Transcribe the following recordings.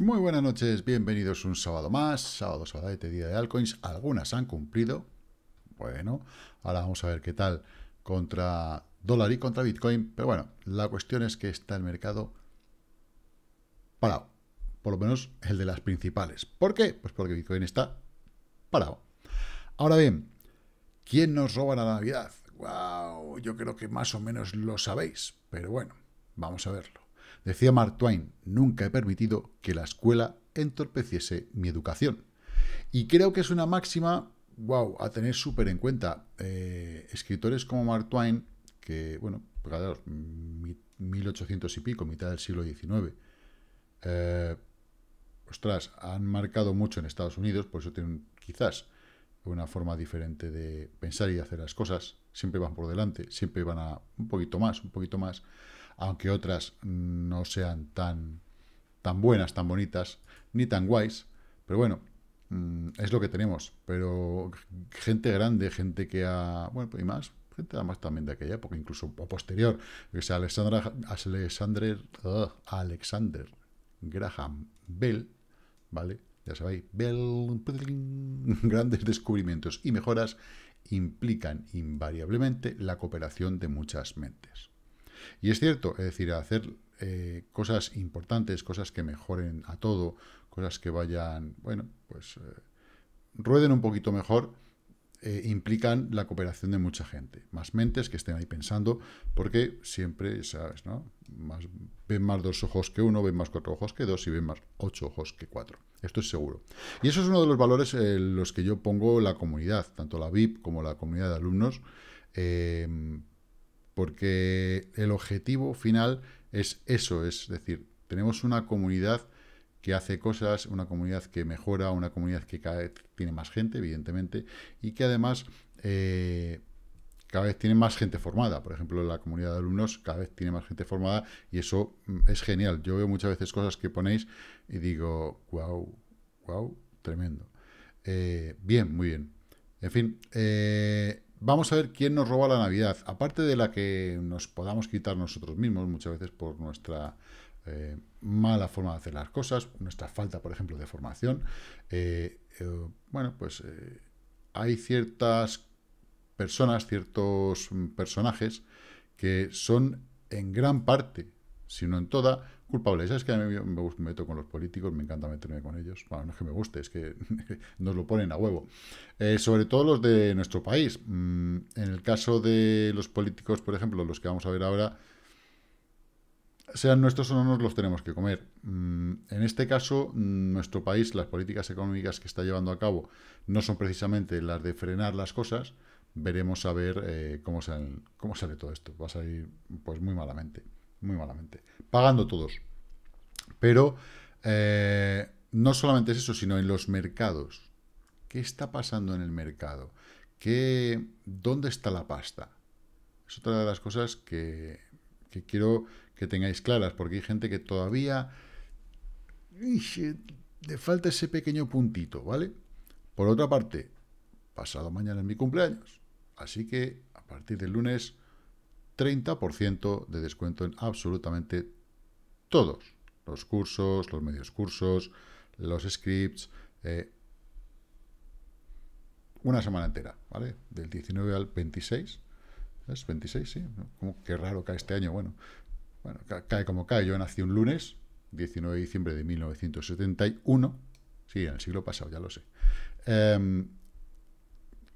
Muy buenas noches, bienvenidos un sábado más, sábado, sábado, este día de altcoins. Algunas han cumplido. Bueno, ahora vamos a ver qué tal contra dólar y contra Bitcoin. Pero bueno, la cuestión es que está el mercado parado. Por lo menos el de las principales. ¿Por qué? Pues porque Bitcoin está parado. Ahora bien, ¿quién nos roba la Navidad? ¡Wow! Yo creo que más o menos lo sabéis. Pero bueno, vamos a verlo. Decía Mark Twain, nunca he permitido que la escuela entorpeciese mi educación. Y creo que es una máxima, wow, a tener súper en cuenta. Eh, escritores como Mark Twain, que, bueno, 1800 y pico, mitad del siglo XIX, eh, ostras, han marcado mucho en Estados Unidos, por eso tienen quizás una forma diferente de pensar y de hacer las cosas. Siempre van por delante, siempre van a un poquito más, un poquito más aunque otras no sean tan, tan buenas, tan bonitas, ni tan guays, pero bueno, mm, es lo que tenemos, pero gente grande, gente que ha, bueno, y más, gente además también de aquella época, incluso posterior, que sea Alexandra, Alexander, Alexander Graham Bell, ¿vale? Ya sabéis, Bell, grandes descubrimientos y mejoras implican invariablemente la cooperación de muchas mentes. Y es cierto, es decir, hacer eh, cosas importantes, cosas que mejoren a todo, cosas que vayan, bueno, pues eh, rueden un poquito mejor, eh, implican la cooperación de mucha gente, más mentes que estén ahí pensando, porque siempre, ¿sabes? ¿no? Más, ven más dos ojos que uno, ven más cuatro ojos que dos y ven más ocho ojos que cuatro. Esto es seguro. Y eso es uno de los valores en los que yo pongo la comunidad, tanto la VIP como la comunidad de alumnos, eh, porque el objetivo final es eso, es decir, tenemos una comunidad que hace cosas, una comunidad que mejora, una comunidad que cada vez tiene más gente, evidentemente, y que además eh, cada vez tiene más gente formada. Por ejemplo, la comunidad de alumnos cada vez tiene más gente formada y eso mm, es genial. Yo veo muchas veces cosas que ponéis y digo, guau, guau, tremendo. Eh, bien, muy bien. En fin, eh, Vamos a ver quién nos roba la Navidad, aparte de la que nos podamos quitar nosotros mismos muchas veces por nuestra eh, mala forma de hacer las cosas, nuestra falta, por ejemplo, de formación. Eh, eh, bueno, pues hay ciertas personas, ciertos mm, personajes que son en gran parte, si no en toda, culpables. Es que a mí me, meto con los políticos, me encanta meterme con ellos. Bueno, no es que me guste, es que nos lo ponen a huevo. Eh, sobre todo los de nuestro país. Mm, en el caso de los políticos, por ejemplo, los que vamos a ver ahora, sean nuestros o no nos los tenemos que comer. Mm, en este caso, mm, nuestro país, las políticas económicas que está llevando a cabo no son precisamente las de frenar las cosas. Veremos a ver eh, cómo, sale, cómo sale todo esto. Va a salir pues muy malamente muy malamente, pagando todos. Pero eh, no solamente es eso, sino en los mercados. ¿Qué está pasando en el mercado? ¿Qué, ¿Dónde está la pasta? Es otra de las cosas que, que quiero que tengáis claras, porque hay gente que todavía le falta ese pequeño puntito, ¿vale? Por otra parte, pasado mañana es mi cumpleaños, así que a partir del lunes 30% de descuento en absolutamente todos. Los cursos, los medios cursos, los scripts. Eh, una semana entera, ¿vale? Del 19 al 26. ¿Es 26? Sí. Qué raro cae este año. Bueno, bueno, cae como cae. Yo nací un lunes, 19 de diciembre de 1971. Sí, en el siglo pasado, ya lo sé. Em,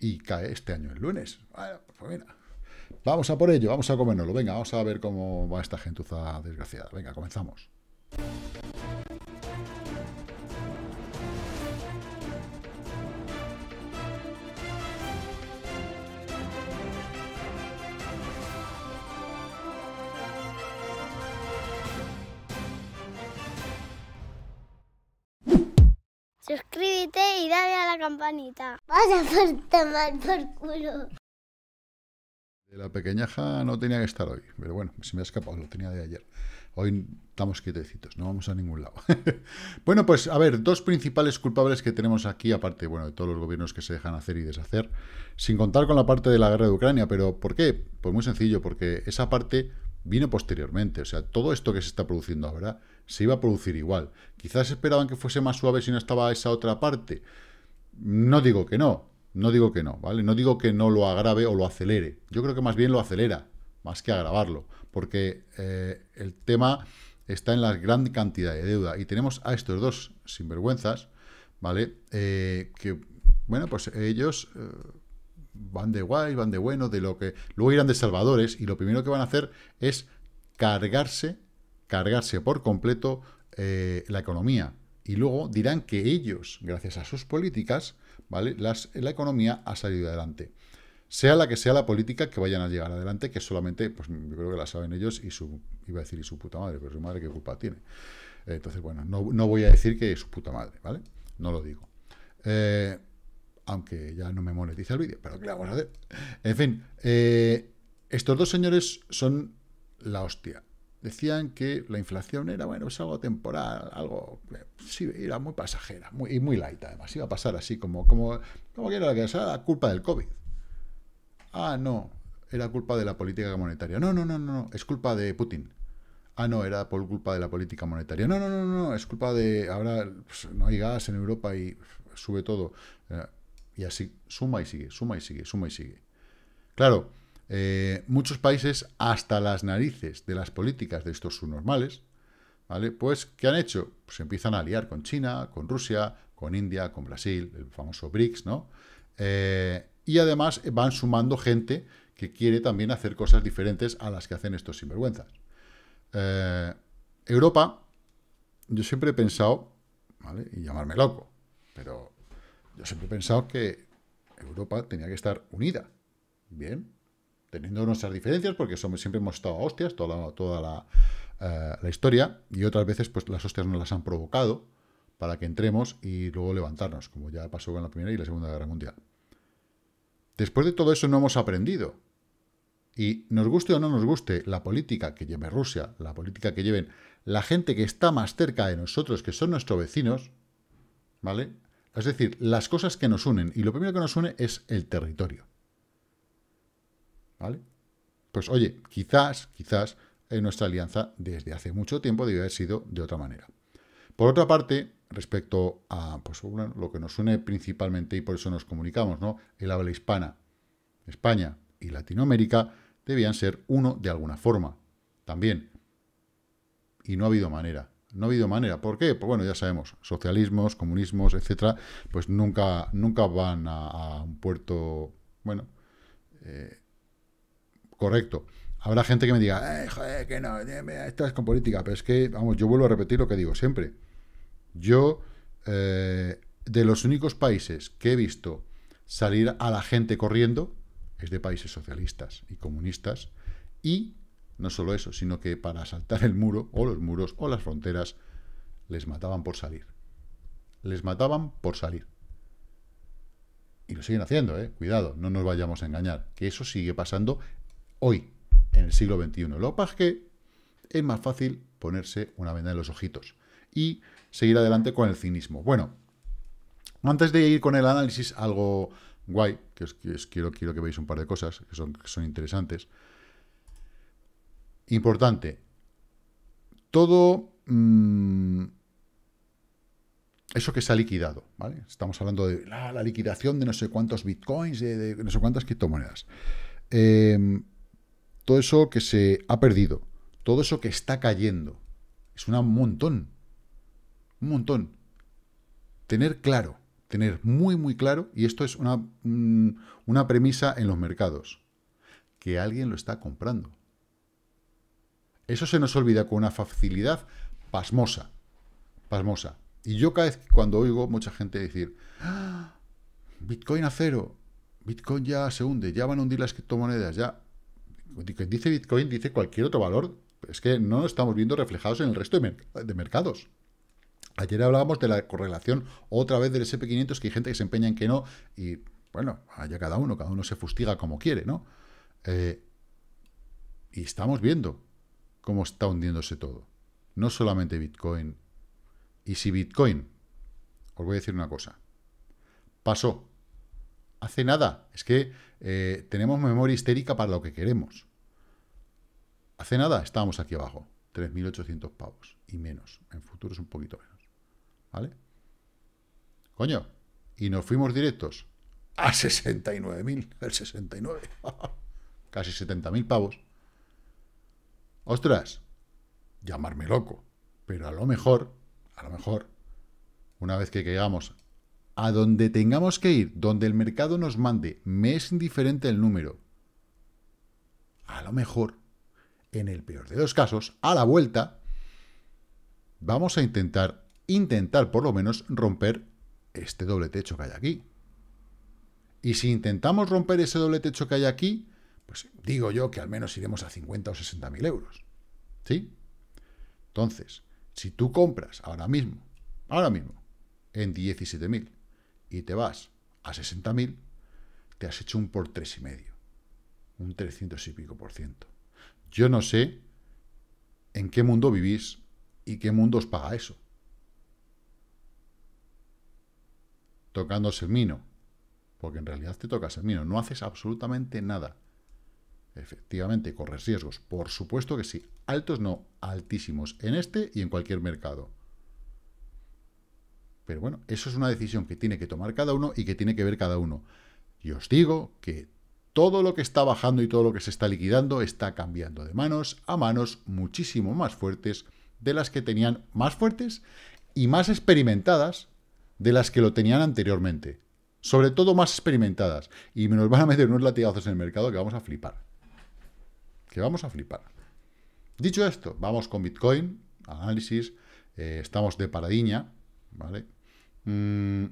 y cae este año el lunes. Bueno, pues Vamos a por ello, vamos a comérnoslo. Venga, vamos a ver cómo va esta gentuza desgraciada. Venga, comenzamos. Suscríbete y dale a la campanita. Vaya a por tomar por culo. La pequeña ja no tenía que estar hoy, pero bueno, se me ha escapado, lo tenía de ayer. Hoy estamos quietecitos, no vamos a ningún lado. bueno, pues a ver, dos principales culpables que tenemos aquí, aparte bueno, de todos los gobiernos que se dejan hacer y deshacer, sin contar con la parte de la guerra de Ucrania, pero ¿por qué? Pues muy sencillo, porque esa parte vino posteriormente, o sea, todo esto que se está produciendo ahora se iba a producir igual. Quizás esperaban que fuese más suave si no estaba esa otra parte. No digo que no, no digo que no, ¿vale? No digo que no lo agrave o lo acelere. Yo creo que más bien lo acelera, más que agravarlo, porque eh, el tema está en la gran cantidad de deuda. Y tenemos a estos dos sinvergüenzas, ¿vale? Eh, que, bueno, pues ellos eh, van de guay, van de bueno, de lo que... Luego irán de salvadores y lo primero que van a hacer es cargarse, cargarse por completo la economía. Y luego dirán que ellos, gracias a sus políticas, la economía ha salido adelante. Sea la que sea la política que vayan a llegar adelante, que solamente, pues yo creo que la saben ellos y su, iba a decir, y su puta madre, pero su madre qué culpa tiene. Entonces, bueno, no, voy a decir que su puta madre, ¿vale? No lo digo. Eh, aunque ya no me monetiza el vídeo, pero ¿qué le vamos a hacer? En fin, eh, estos dos señores son la hostia decían que la inflación era, bueno, es algo temporal, algo, eh, sí, era muy pasajera muy, y muy light además, iba a pasar así, como, como, como que era la culpa del COVID. Ah, no, era culpa de la política monetaria. No, no, no, no, es culpa de Putin. Ah, no, era por culpa de la política monetaria. No, no, no, no, es culpa de, ahora pues, no hay gas en Europa y sube todo. Eh, y así, suma y sigue, suma y sigue, suma y sigue. Claro, eh, muchos países hasta las narices de las políticas de estos subnormales, ¿vale? Pues, ¿qué han hecho? Pues empiezan a aliar con China, con Rusia, con India, con Brasil, el famoso BRICS, ¿no? Eh, y además eh, van sumando gente que quiere también hacer cosas diferentes a las que hacen estos sinvergüenzas. Europa, yo siempre he pensado, ¿vale? Y llamarme loco, pero yo siempre he pensado que Europa tenía que estar unida. Bien, teniendo nuestras diferencias, porque siempre hemos estado a hostias toda la, toda eh, la, historia, y otras veces pues las hostias nos las han provocado para que entremos y luego levantarnos, como ya pasó con la Primera y la Segunda Guerra Mundial. Después de todo eso no hemos aprendido. Y nos guste o no nos guste la política que lleve Rusia, la política que lleven la gente que está más cerca de nosotros, que son nuestros vecinos, ¿vale? Es decir, las cosas que nos unen. Y lo primero que nos une es el territorio. ¿vale? Pues oye, quizás, quizás en eh, nuestra alianza desde hace mucho tiempo debe haber sido de otra manera. Por otra parte, respecto a pues, lo que nos une principalmente y por eso nos comunicamos, ¿no? El habla hispana, España y Latinoamérica debían ser uno de alguna forma. También. Y no ha habido manera. No ha habido manera. ¿Por qué? Pues bueno, ya sabemos, socialismos, comunismos, etcétera, pues nunca, nunca van a, a un puerto, bueno, eh, correcto. Habrá gente que me diga, eh, joder, que no, eh, esto es con política, pero es que, vamos, yo vuelvo a repetir lo que digo siempre. Yo, eh, de los únicos países que he visto salir a la gente corriendo, es de países socialistas y comunistas, y no solo eso, sino que para saltar el muro, o los muros, o las fronteras, les mataban por salir. Les mataban por salir. Y lo siguen haciendo, ¿eh? Cuidado, no nos vayamos a engañar, que eso sigue pasando hoy, en el siglo XXI. Lo que pasa es que es más fácil ponerse una venda en los ojitos y seguir adelante con el cinismo. Bueno, antes de ir con el análisis, algo guay, que quiero, quiero que veáis un par de cosas que son, interesantes. Importante, todo mm, eso que se ha liquidado, Estamos hablando de la, liquidación de no sé cuántos bitcoins, de, no sé cuántas criptomonedas. Eh, todo eso que se ha perdido, todo eso que está cayendo. Es un montón, un montón. Tener claro, tener muy, muy claro, y esto es una, premisa en los mercados, que alguien lo está comprando. Eso se nos olvida con una facilidad pasmosa, pasmosa. Y yo cada vez cuando oigo mucha gente decir, ¡Ah! Bitcoin a cero, Bitcoin ya se hunde, ya van a hundir las criptomonedas, ya dice Bitcoin, dice cualquier otro valor, es que no lo estamos viendo reflejados en el resto de, mercados. Ayer hablábamos de la correlación otra vez del SP500, que hay gente que se empeña en que no, y bueno, allá cada uno, cada uno se fustiga como quiere, ¿no? Eh, y estamos viendo cómo está hundiéndose todo. No solamente Bitcoin. Y si Bitcoin, os voy a decir una cosa, pasó hace nada, es que eh, tenemos memoria histérica para lo que queremos. Hace nada estábamos aquí abajo, 3.800 pavos y menos. En es un poquito menos. ¿Vale? Coño, y nos fuimos directos a 69.000, el 69. Casi 70.000 pavos. Ostras, llamarme loco, pero a lo mejor, a lo mejor, una vez que llegamos a donde tengamos que ir, donde el mercado nos mande, me es indiferente el número. A lo mejor, en el peor de los casos, a la vuelta, vamos a intentar, intentar por lo menos romper este doble techo que hay aquí. Y si intentamos romper ese doble techo que hay aquí, pues digo yo que al menos iremos a 50 o 60 mil euros. ¿Sí? Entonces, si tú compras ahora mismo, ahora mismo, en 17 mil, y te vas a 60.000, te has hecho un por tres y medio, un 300 y pico por ciento. Yo no sé en qué mundo vivís y qué mundo os paga eso. Tocándose el mino, porque en realidad te tocas el mino, no haces absolutamente nada. Efectivamente, corres riesgos, por supuesto que sí, altos no, altísimos, en este y en cualquier mercado. Pero bueno, eso es una decisión que tiene que tomar cada uno y que tiene que ver cada uno. Y os digo que todo lo que está bajando y todo lo que se está liquidando está cambiando de manos a manos muchísimo más fuertes de las que tenían más fuertes y más experimentadas de las que lo tenían anteriormente. Sobre todo más experimentadas. Y nos van a meter unos latigazos en el mercado que vamos a flipar. Que vamos a flipar. Dicho esto, vamos con Bitcoin, análisis, eh, estamos de paradiña, ¿vale? Mm,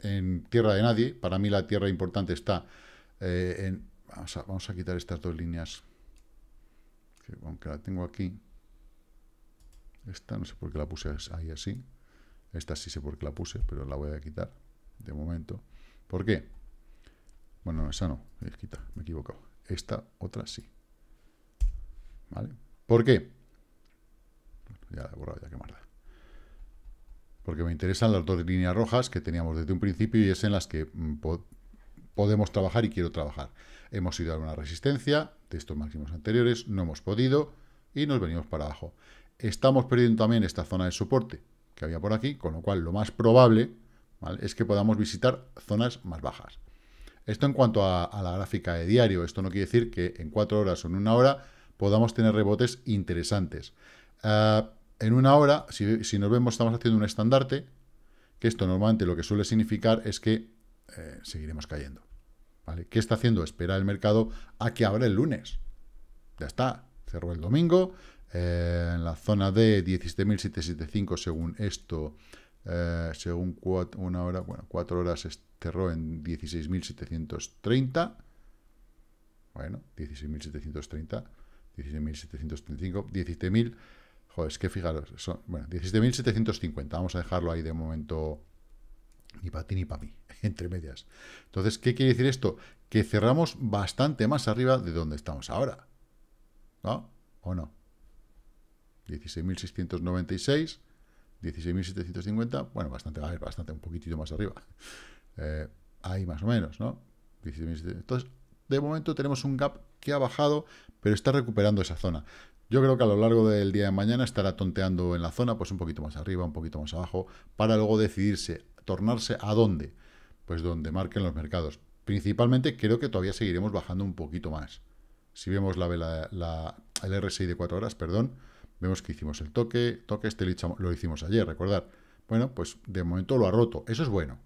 en tierra de nadie, para mí la tierra importante está eh, en... Vamos a, vamos a quitar estas dos líneas, que aunque la tengo aquí, esta no sé por qué la puse ahí así, esta sí sé por qué la puse, pero la voy a quitar de momento. ¿Por qué? Bueno, esa no, quita, me he equivocado. Esta otra sí. ¿Vale? ¿Por qué? Ya la he borrado, ya que porque me interesan las dos líneas rojas que teníamos desde un principio y es en las que mm, podemos trabajar y quiero trabajar. Hemos ido a una resistencia de estos máximos anteriores, no hemos podido y nos venimos para abajo. Estamos perdiendo también esta zona de soporte que había por aquí, con lo cual lo más probable es que podamos visitar zonas más bajas. Esto en cuanto a, la gráfica de diario, esto no quiere decir que en cuatro horas o en una hora podamos tener rebotes interesantes. Ah, en una hora, si, nos vemos, estamos haciendo un estandarte, que esto normalmente lo que suele significar es que eh, seguiremos cayendo. ¿Qué está haciendo? Espera el mercado a que abra el lunes. Ya está, cerró el domingo, eh, en la zona de 17.775 según esto, eh, según una hora, bueno, cuatro horas cerró en 16.730, bueno, 16.730, 16.735, 17.000 pues es que fijaros, son, bueno, 17.750, vamos a dejarlo ahí de momento ni para ti ni para mí, entre medias. Entonces, ¿qué quiere decir esto? Que cerramos bastante más arriba de donde estamos ahora. ¿No? ¿O no? 16.696, 16.750, bueno, bastante, a ver, bastante, un poquitito más arriba. Eh, ahí más o menos, ¿no? Entonces, de momento tenemos un gap que ha bajado, pero está recuperando esa zona. Yo creo que a lo largo del día de mañana estará tonteando en la zona, pues un poquito más arriba, un poquito más abajo, para luego decidirse, tornarse a dónde. Pues donde marquen los mercados. Principalmente creo que todavía seguiremos bajando un poquito más. Si vemos la, vela, la el RSI de 4 horas, perdón, vemos que hicimos el toque, toque este lo hicimos ayer, recordar. Bueno, pues de momento lo ha roto, eso es bueno.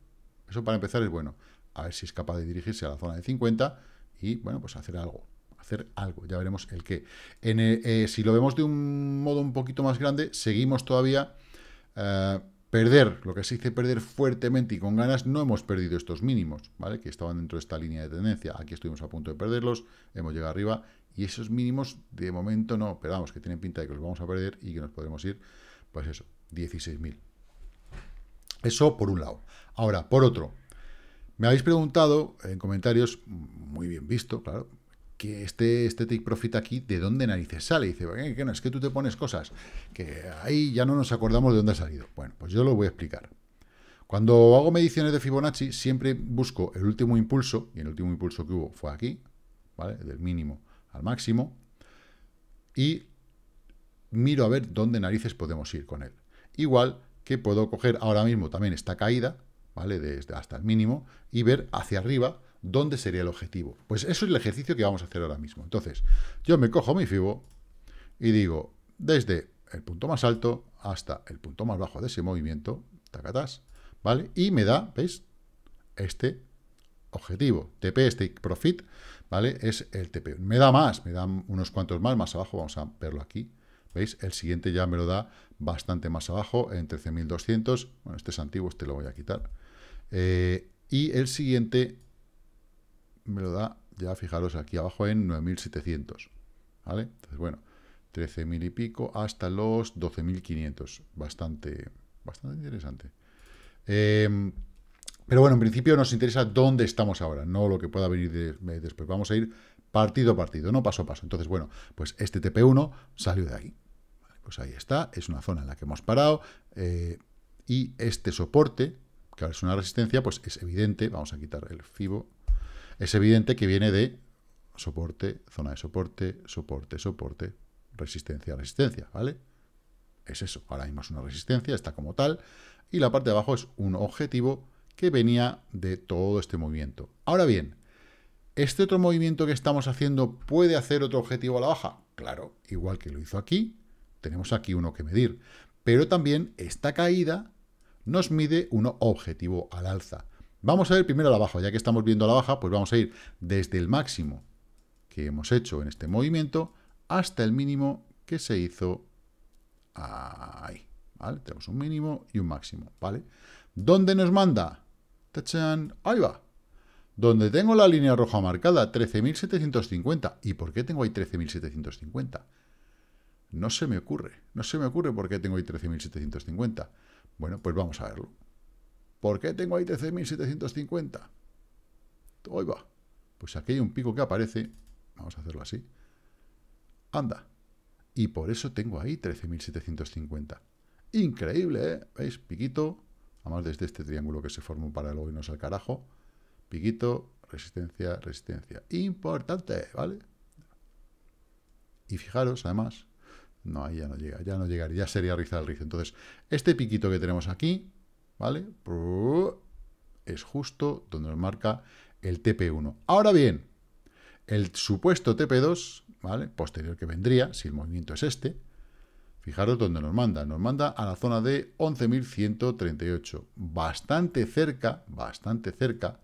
Eso para empezar es bueno. A ver si es capaz de dirigirse a la zona de 50 y, bueno, pues hacer algo hacer algo, ya veremos el qué. Eh, eh, si lo vemos de un modo un poquito más grande, seguimos todavía... Eh, perder, lo que se dice perder fuertemente y con ganas, no hemos perdido estos mínimos, ¿vale? Que estaban dentro de esta línea de tendencia. Aquí estuvimos a punto de perderlos, hemos llegado arriba y esos mínimos de momento no, pero vamos, que tienen pinta de que los vamos a perder y que nos podremos ir, pues eso, 16.000. Eso por un lado. Ahora, por otro, me habéis preguntado en comentarios, muy bien visto, claro, que este, este take profit aquí, ¿de dónde narices sale? Y dice, no, es que tú te pones cosas que ahí ya no nos acordamos de dónde ha salido. Bueno, pues yo lo voy a explicar. Cuando hago mediciones de Fibonacci, siempre busco el último impulso, y el último impulso que hubo fue aquí, ¿vale? Del mínimo al máximo, y miro a ver dónde narices podemos ir con él. Igual que puedo coger ahora mismo también esta caída, ¿vale? Desde hasta el mínimo, y ver hacia arriba ¿dónde sería el objetivo? Pues eso es el ejercicio que vamos a hacer ahora mismo. Entonces, yo me cojo mi FIBO y digo, desde el punto más alto hasta el punto más bajo de ese movimiento, tacatás, ¿vale? Y me da, ¿veis? Este objetivo, TP Stake Profit, ¿vale? Es el TP. Me da más, me dan unos cuantos más, más abajo, vamos a verlo aquí, ¿veis? El siguiente ya me lo da bastante más abajo, en 13.200, bueno, este es antiguo, este lo voy a quitar, eh, y el siguiente me lo da, ya fijaros, aquí abajo en 9.700, ¿vale? Entonces, bueno, 13.000 y pico hasta los 12.500, bastante, bastante interesante. Em, pero bueno, en principio nos interesa dónde estamos ahora, no lo que pueda venir después. Vamos a ir partido a partido, no paso a paso. Entonces, bueno, pues este TP1 salió de ahí. pues ahí está, es una zona en la que hemos parado. Eh, y este soporte, que ahora es una resistencia, pues es evidente. Vamos a quitar el FIBO, es evidente que viene de soporte, zona de soporte, soporte, soporte, resistencia, resistencia, ¿vale? Es eso, ahora mismo es una resistencia, está como tal, y la parte de abajo es un objetivo que venía de todo este movimiento. Ahora bien, ¿este otro movimiento que estamos haciendo puede hacer otro objetivo a la baja? Claro, igual que lo hizo aquí, tenemos aquí uno que medir, pero también esta caída nos mide un objetivo al alza. Vamos a ver primero la baja, ya que estamos viendo la baja, pues vamos a ir desde el máximo que hemos hecho en este movimiento hasta el mínimo que se hizo ahí, Tenemos un mínimo y un máximo, ¿vale? ¿Dónde nos manda? Tachan, ¡Ahí va! Donde tengo la línea roja marcada, 13.750. ¿Y por qué tengo ahí 13.750? No se me ocurre, no se me ocurre por qué tengo ahí 13.750. Bueno, pues vamos a verlo. ¿Por qué tengo ahí 13.750? Hoy va. Pues aquí hay un pico que aparece. Vamos a hacerlo así. Anda. Y por eso tengo ahí 13.750. Increíble, ¿eh? ¿Veis? Piquito. Además desde este triángulo que se formó para luego irnos al carajo. Piquito, resistencia, resistencia. Importante, ¿vale? Y fijaros, además... No, ahí ya no llega, ya no llegaría, ya sería rizar el rizo. Entonces, este piquito que tenemos aquí, ¿vale? Es justo donde nos marca el TP1. Ahora bien, el supuesto TP2, ¿vale? Posterior que vendría, si el movimiento es este, fijaros dónde nos manda. Nos manda a la zona de 11.138, bastante cerca, bastante cerca,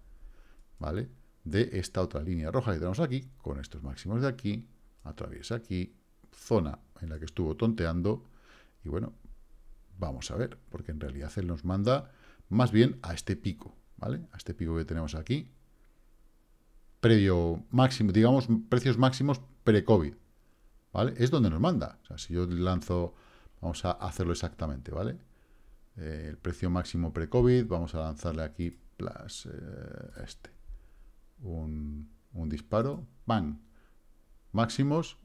¿vale? De esta otra línea roja que tenemos aquí, con estos máximos de aquí, atraviesa aquí, zona en la que estuvo tonteando, y bueno, Vamos a ver, porque en realidad él nos manda más bien a este pico, ¿vale? A este pico que tenemos aquí. Previo máximo, digamos, precios máximos pre-COVID, ¿vale? Es donde nos manda. O sea, si yo lanzo, vamos a hacerlo exactamente, ¿vale? Eh, el precio máximo pre-COVID, vamos a lanzarle aquí, eh, este. Un, un disparo, ¡bang! Máximos,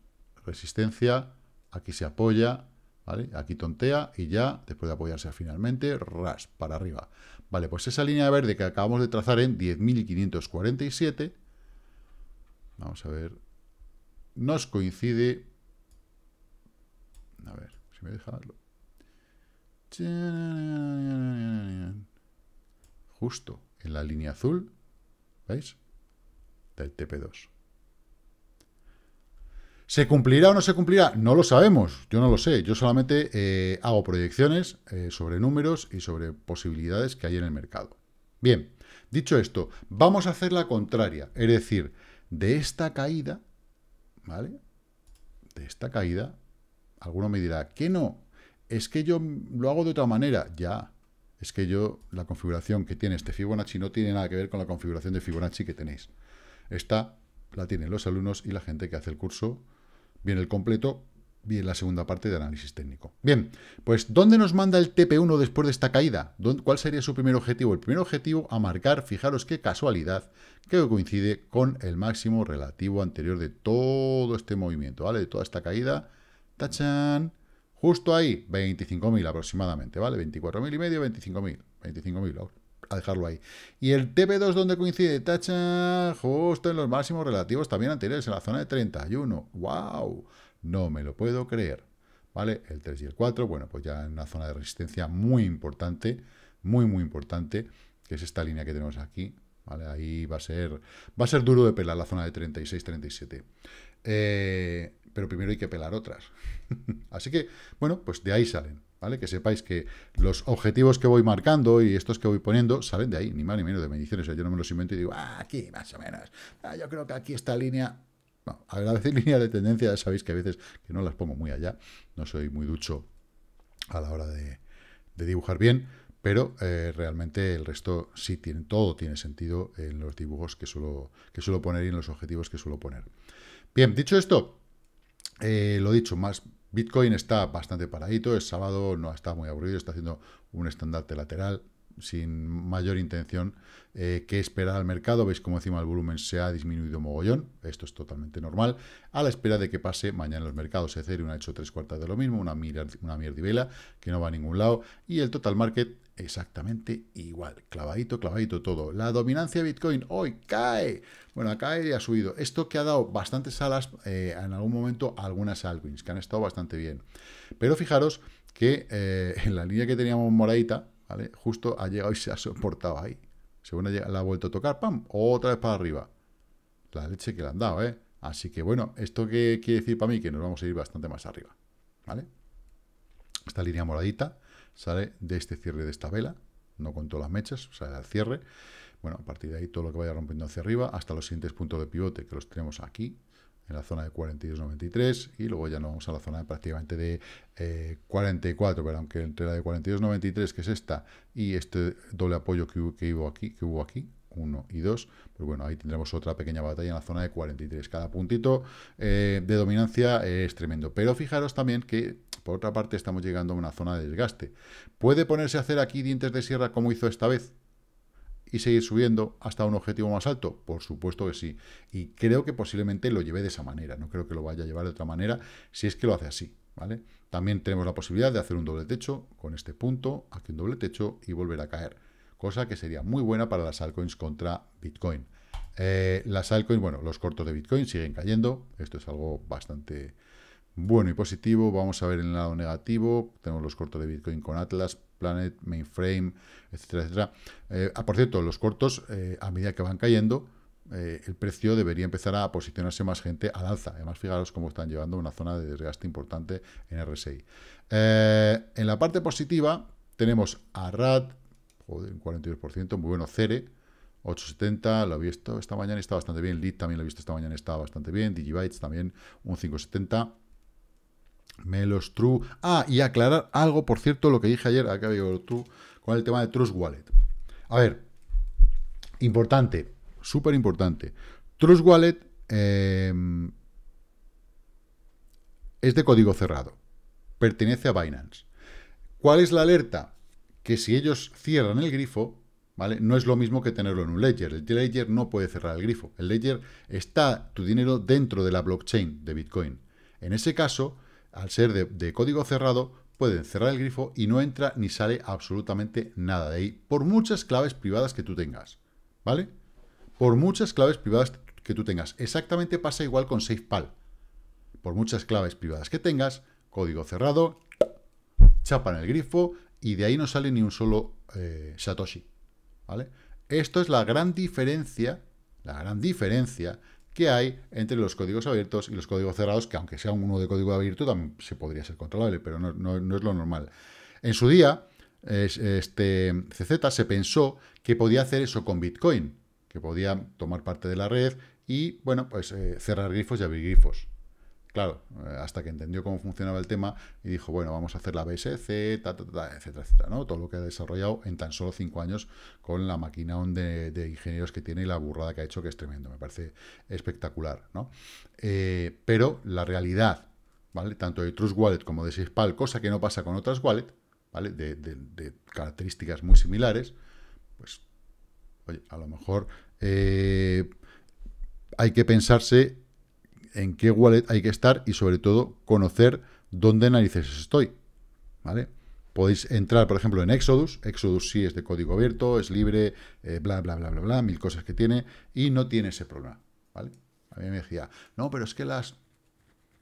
resistencia, aquí se apoya, ¿Vale? Aquí tontea y ya, después de apoyarse finalmente, ras, para arriba. Vale, pues esa línea verde que acabamos de trazar en 10.547, vamos a ver, nos coincide, a ver, si me deja verlo, justo en la línea azul, ¿veis? Del TP2. ¿Se cumplirá o no se cumplirá? No lo sabemos, yo no lo sé. Yo solamente eh, hago proyecciones eh, sobre números y sobre posibilidades que hay en el mercado. Bien, dicho esto, vamos a hacer la contraria. Es decir, de esta caída, ¿vale? De esta caída, alguno me dirá, ¿qué no? Es que yo lo hago de otra manera. Ya, es que yo, la configuración que tiene este Fibonacci no tiene nada que ver con la configuración de Fibonacci que tenéis. Esta la tienen los alumnos y la gente que hace el curso Bien, el completo bien, la segunda parte de análisis técnico. Bien, pues ¿dónde nos manda el TP1 después de esta caída? ¿Cuál sería su primer objetivo? El primer objetivo a marcar, fijaros qué casualidad, que coincide con el máximo relativo anterior de todo este movimiento, ¿vale? De toda esta caída, tachan, justo ahí, 25.000 aproximadamente, ¿vale? 24.000 y medio, 25.000, 25.000, a dejarlo ahí. Y el TP2 donde coincide, tacha, justo en los máximos relativos también anteriores, en la zona de 31. ¡Wow! No me lo puedo creer. ¿Vale? El 3 y el 4, bueno, pues ya en una zona de resistencia muy importante, muy, muy importante, que es esta línea que tenemos aquí. ¿Vale? Ahí va a ser, va a ser duro de pelar la zona de 36-37. Eh, pero primero hay que pelar otras. Así que, bueno, pues de ahí salen. Que sepáis que los objetivos que voy marcando y estos que voy poniendo salen de ahí, ni más ni menos de mediciones. yo no me los invento y digo, ah, aquí más o menos, ah, yo creo que aquí esta línea... Bueno, a ver, a veces de tendencia ya sabéis que a veces que no las pongo muy allá, no soy muy ducho a la hora de, dibujar bien, pero eh, realmente el resto sí tiene, todo tiene sentido en los dibujos que suelo, que suelo poner y en los objetivos que suelo poner. Bien, dicho esto, eh, lo dicho, más Bitcoin está bastante paradito, el sábado no está muy aburrido, está haciendo un estandarte lateral, sin mayor intención eh, que esperar al mercado. Veis como encima el volumen se ha disminuido mogollón. Esto es totalmente normal. A la espera de que pase mañana los mercados. Ethereum ha hecho tres cuartas de lo mismo, una, mierda una mierdivela que no va a ningún lado. Y el total market exactamente igual. Clavadito, clavadito todo. La dominancia de Bitcoin hoy cae. Bueno, cae y ha subido. Esto que ha dado bastantes alas eh, en algún momento algunas altcoins que han estado bastante bien. Pero fijaros que eh, en la línea que teníamos moradita, Justo ha llegado y se ha soportado ahí. Según la ha vuelto a tocar, ¡pam! Otra vez para arriba. La leche que le han dado, ¿eh? Así que, bueno, ¿esto qué quiere decir para mí? Que nos vamos a ir bastante más arriba, ¿vale? Esta línea moradita sale de este cierre de esta vela, no con todas las mechas, sale sea, el cierre. Bueno, a partir de ahí todo lo que vaya rompiendo hacia arriba, hasta los siguientes puntos de pivote, que los tenemos aquí, en la zona de 42.93 y luego ya no vamos a la zona prácticamente de 44, eh, pero aunque entre la de 42.93, que es esta, y este doble apoyo que, hubo, aquí, que hubo aquí, 1 y 2, pues bueno, ahí tendremos otra pequeña batalla en la zona de 43. Cada puntito eh, de dominancia eh, es tremendo. Pero fijaros también que, por otra parte, estamos llegando a una zona de desgaste. ¿Puede ponerse a hacer aquí dientes de sierra como hizo esta vez? y seguir subiendo hasta un objetivo más alto? Por supuesto que sí. Y creo que posiblemente lo lleve de esa manera. No creo que lo vaya a llevar de otra manera si es que lo hace así. ¿vale? También tenemos la posibilidad de hacer un doble techo con este punto, aquí un doble techo y volver a caer. Cosa que sería muy buena para las altcoins contra Bitcoin. Eh, las altcoins, bueno, los cortos de Bitcoin siguen cayendo. Esto es algo bastante bueno y positivo. Vamos a ver el lado negativo. Tenemos los cortos de Bitcoin con Atlas, Planet, Mainframe, etcétera, etcétera. Eh, ah, por cierto, los cortos, eh, a medida que van cayendo, eh, el precio debería empezar a posicionarse más gente al alza. Además, fijaros cómo están llevando una zona de desgaste importante en RSI. en la parte positiva tenemos a RAD, joder, un 42%, muy bueno, Cere, 870, lo he visto esta mañana, y está bastante bien. lit también lo he visto esta mañana, y está bastante bien. Digibytes también, un 570. Melos True. Ah, y aclarar algo, por cierto, lo que dije ayer, acá digo tú con el tema de Trust Wallet. A ver, importante, súper importante. Trust Wallet eh, es de código cerrado, pertenece a Binance. ¿Cuál es la alerta? Que si ellos cierran el grifo, ¿vale? No es lo mismo que tenerlo en un ledger. El ledger no puede cerrar el grifo. El ledger está tu dinero dentro de la blockchain de Bitcoin. En ese caso, al ser de, código cerrado, pueden cerrar el grifo y no entra ni sale absolutamente nada de ahí, por muchas claves privadas que tú tengas, ¿vale? Por muchas claves privadas que tú tengas. Exactamente pasa igual con SafePal. Por muchas claves privadas que tengas, código cerrado, chapan el grifo y de ahí no sale ni un solo eh, Satoshi, ¿vale? Esto es la gran diferencia, la gran diferencia que hay entre los códigos abiertos y los códigos cerrados, que aunque sea uno de código abierto, también se podría ser controlable, pero no, es lo normal. En su día, este CZ se pensó que podía hacer eso con Bitcoin, que podía tomar parte de la red y, bueno, pues eh, cerrar grifos y abrir grifos. Claro, eh, hasta que entendió cómo funcionaba el tema y dijo, bueno, vamos a hacer la BSC, etcétera, etcétera, ¿no? Todo lo que ha desarrollado en tan solo cinco años con la máquina de, ingenieros que tiene y la burrada que ha hecho, que es tremendo, me parece espectacular, ¿no? Eh, pero la realidad, ¿vale? Tanto de Trust Wallet como de Sixpal, cosa que no pasa con otras wallet, ¿vale? De, características muy similares, pues, oye, a lo mejor eh, hay que pensarse en qué wallet hay que estar y sobre todo conocer dónde narices estoy, ¿vale? Podéis entrar, por ejemplo, en Exodus. Exodus sí es de código abierto, es libre, eh, bla, bla, bla, bla, bla, mil cosas que tiene y no tiene ese problema, ¿vale? A mí me decía, no, pero es que las...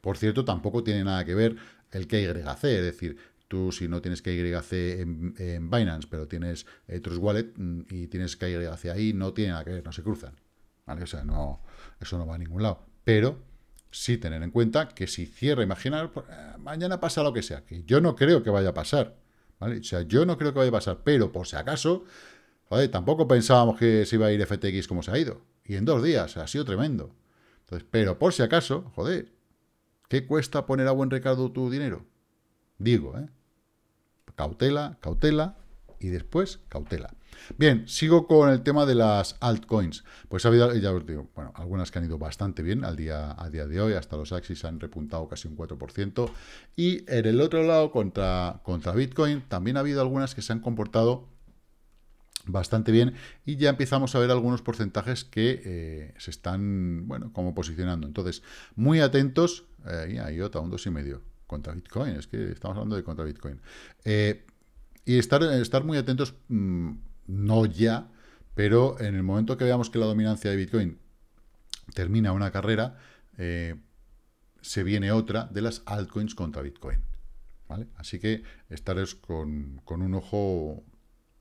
Por cierto, tampoco tiene nada que ver el KYC, es decir, tú si no tienes KYC en, en Binance, pero tienes Trust Wallet mm, y tienes KYC ahí, no tiene nada que ver, no se cruzan. ¿vale? O sea, no, eso no va a ningún lado. Pero sí tener en cuenta que si cierra, imaginar, pues, eh, mañana pasa lo que sea, que yo no creo que vaya a pasar, ¿vale? O sea, yo no creo que vaya a pasar, pero por si acaso, joder, tampoco pensábamos que se iba a ir FTX como se ha ido, y en dos días, ha sido tremendo. Entonces, pero por si acaso, joder, ¿qué cuesta poner a buen recado tu dinero? Digo, ¿eh? Cautela, cautela, y después cautela. Bien, sigo con el tema de las altcoins. Pues ha habido, ya os digo, bueno, algunas que han ido bastante bien al día, a día de hoy, hasta los Axis han repuntado casi un 4%. Y en el otro lado, contra, contra Bitcoin, también ha habido algunas que se han comportado bastante bien y ya empezamos a ver algunos porcentajes que eh, se están, bueno, como posicionando. Entonces, muy atentos, eh, y hay otra un 2,5 contra Bitcoin, es que estamos hablando de contra Bitcoin. Eh, y estar, estar muy atentos, mm, no ya, pero en el momento que veamos que la dominancia de Bitcoin termina una carrera, eh, se viene otra de las altcoins contra Bitcoin. ¿vale? Así que estaros con, con un ojo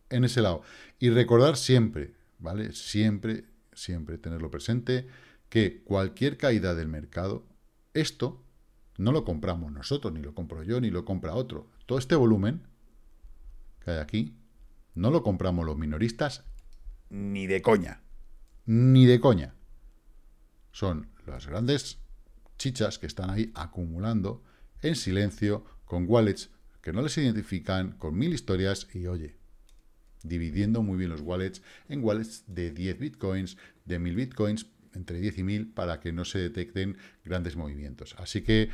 en ese lado. Y recordar siempre, ¿vale? Siempre, siempre tenerlo presente, que cualquier caída del mercado, esto no lo compramos nosotros, ni lo compro yo, ni lo compra otro. Todo este volumen que hay aquí, no lo compramos los minoristas ni de coña. Ni de coña. Son las grandes chichas que están ahí acumulando en silencio, con wallets que no les identifican, con mil historias y oye, dividiendo muy bien los wallets en wallets de 10 bitcoins, de 1000 bitcoins, entre 10 y 1000 para que no se detecten grandes movimientos. Así que...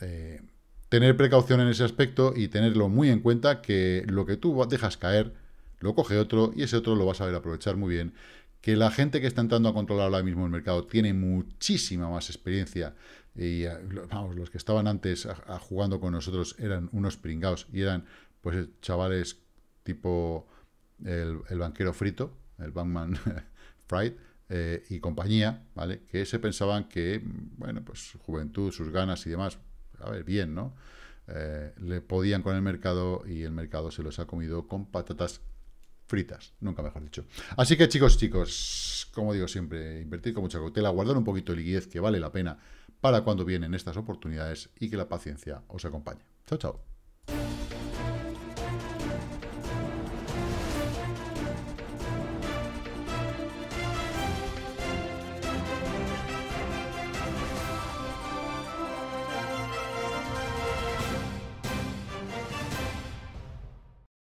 Eh, tener precaución en ese aspecto y tenerlo muy en cuenta que lo que tú dejas caer lo coge otro y ese otro lo vas a ver aprovechar muy bien. Que la gente que está entrando a controlar ahora mismo el mercado tiene muchísima más experiencia. Y eh, vamos, los que estaban antes jugando con nosotros eran unos pringados y eran pues chavales tipo el, banquero frito, el Bankman Fried eh, y compañía, ¿vale? Que se pensaban que, mm, bueno, pues juventud, sus ganas y demás, a ver, bien, ¿no? Eh, le podían con el mercado y el mercado se los ha comido con patatas fritas, nunca mejor dicho. Así que chicos, chicos, como digo siempre, invertir con mucha cautela, guardar un poquito de liquidez que vale la pena para cuando vienen estas oportunidades y que la paciencia os acompañe. Chao, chao.